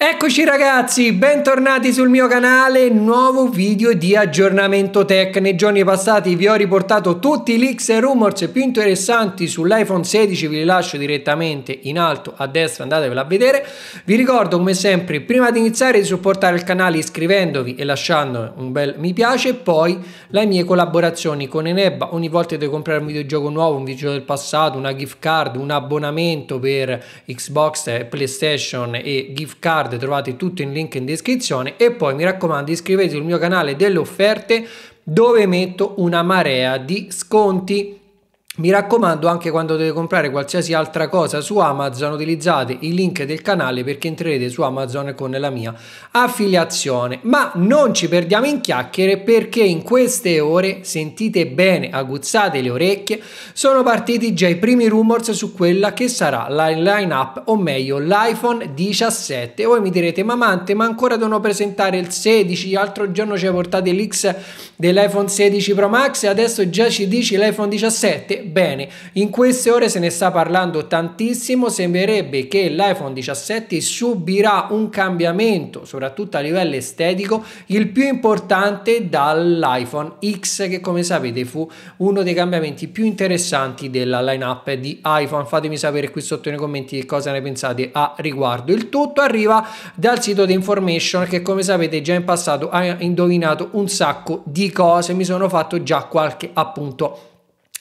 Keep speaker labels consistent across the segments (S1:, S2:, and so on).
S1: Eccoci ragazzi, bentornati sul mio canale, nuovo video di aggiornamento tech. Nei giorni passati vi ho riportato tutti i leaks e rumors più interessanti sull'iPhone 16, vi li lascio direttamente in alto a destra, andatevela a vedere. Vi ricordo come sempre, prima di iniziare di supportare il canale iscrivendovi e lasciando un bel mi piace, poi le mie collaborazioni con Eneba, ogni volta che devo comprare un videogioco nuovo, un video del passato, una gift card, un abbonamento per Xbox, eh, PlayStation e gift card card, trovate tutto in link in descrizione e poi mi raccomando iscrivetevi al mio canale delle offerte dove metto una marea di sconti mi raccomando anche quando dovete comprare qualsiasi altra cosa su Amazon utilizzate il link del canale perché entrerete su Amazon con la mia affiliazione. Ma non ci perdiamo in chiacchiere perché in queste ore, sentite bene, aguzzate le orecchie, sono partiti già i primi rumors su quella che sarà la line up o meglio l'iPhone 17. Voi mi direte mamante, ma ancora devono presentare il 16, l'altro giorno ci hai portato l'X dell'iPhone 16 Pro Max e adesso già ci dici l'iPhone 17? Bene, in queste ore se ne sta parlando tantissimo, sembrerebbe che l'iPhone 17 subirà un cambiamento, soprattutto a livello estetico, il più importante dall'iPhone X che come sapete fu uno dei cambiamenti più interessanti della lineup di iPhone. Fatemi sapere qui sotto nei commenti cosa ne pensate a riguardo. Il tutto arriva dal sito di Information che come sapete già in passato ha indovinato un sacco di cose, mi sono fatto già qualche appunto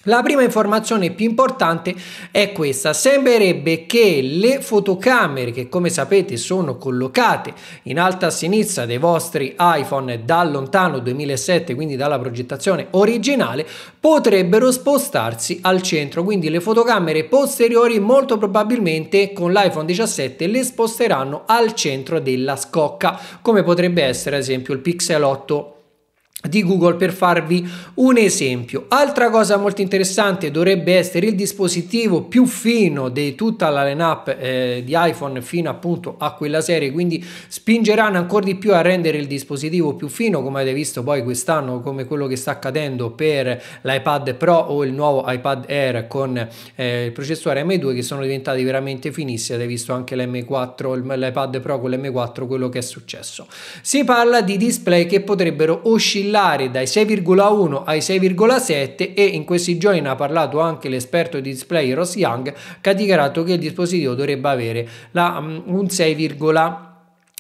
S1: la prima informazione più importante è questa, sembrerebbe che le fotocamere che come sapete sono collocate in alta sinistra dei vostri iPhone dal lontano 2007, quindi dalla progettazione originale, potrebbero spostarsi al centro, quindi le fotocamere posteriori molto probabilmente con l'iPhone 17 le sposteranno al centro della scocca, come potrebbe essere ad esempio il Pixel 8 di Google per farvi un esempio. Altra cosa molto interessante dovrebbe essere il dispositivo più fino di tutta la lineup eh, di iPhone fino appunto a quella serie, quindi spingeranno ancora di più a rendere il dispositivo più fino, come avete visto poi quest'anno come quello che sta accadendo per l'iPad Pro o il nuovo iPad Air con eh, il processore M2 che sono diventati veramente finissimi, avete visto anche l'iPad Pro con l'M4 quello che è successo. Si parla di display che potrebbero oscillare oscillare dai 6,1 ai 6,7 e in questi giorni ne ha parlato anche l'esperto di display Ross Young che ha dichiarato che il dispositivo dovrebbe avere la, um, un 6,1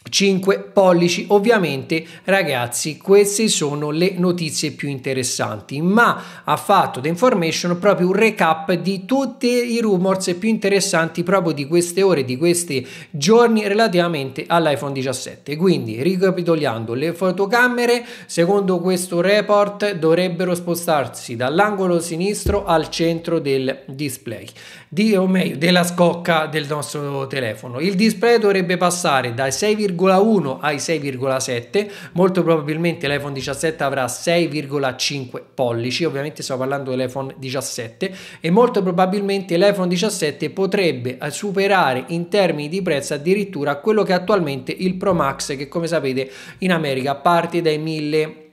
S1: 5 pollici. Ovviamente, ragazzi, queste sono le notizie più interessanti, ma ha fatto The Information proprio un recap di tutti i rumors più interessanti proprio di queste ore, di questi giorni relativamente all'iPhone 17. Quindi, ricapitolando, le fotocamere, secondo questo report, dovrebbero spostarsi dall'angolo sinistro al centro del display, di, o meglio, della scocca del nostro telefono. Il display dovrebbe passare da 6,5 6,1 ai 6,7, molto probabilmente l'iPhone 17 avrà 6,5 pollici, ovviamente sto parlando dell'iPhone 17 e molto probabilmente l'iPhone 17 potrebbe eh, superare in termini di prezzo addirittura quello che attualmente il Pro Max che come sapete in America parte dai 1000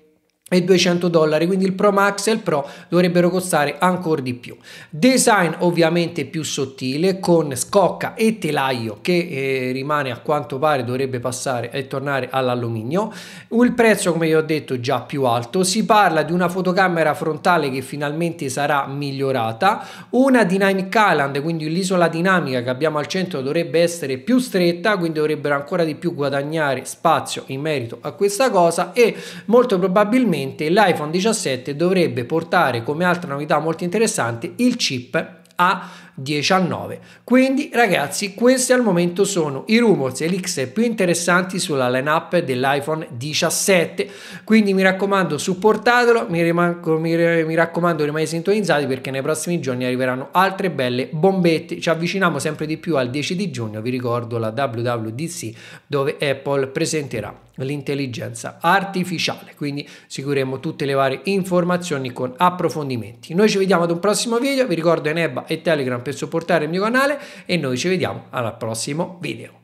S1: e 200 dollari quindi il Pro Max e il Pro dovrebbero costare ancora di più design ovviamente più sottile con scocca e telaio che eh, rimane a quanto pare dovrebbe passare e tornare all'alluminio il prezzo come vi ho detto già più alto si parla di una fotocamera frontale che finalmente sarà migliorata una dynamic island quindi l'isola dinamica che abbiamo al centro dovrebbe essere più stretta quindi dovrebbero ancora di più guadagnare spazio in merito a questa cosa e molto probabilmente Finalmente l'iPhone 17 dovrebbe portare come altra novità molto interessante il chip a 19. Quindi ragazzi, questi al momento sono i rumors e l'X più interessanti sulla lineup dell'iPhone 17. Quindi mi raccomando, supportatelo, mi, rimanco, mi, mi raccomando rimane sintonizzati perché nei prossimi giorni arriveranno altre belle bombette. Ci avviciniamo sempre di più al 10 di giugno, vi ricordo la WWDC dove Apple presenterà l'intelligenza artificiale. Quindi seguiremo tutte le varie informazioni con approfondimenti. Noi ci vediamo ad un prossimo video, vi ricordo Eneba e Telegram per supportare il mio canale e noi ci vediamo al prossimo video.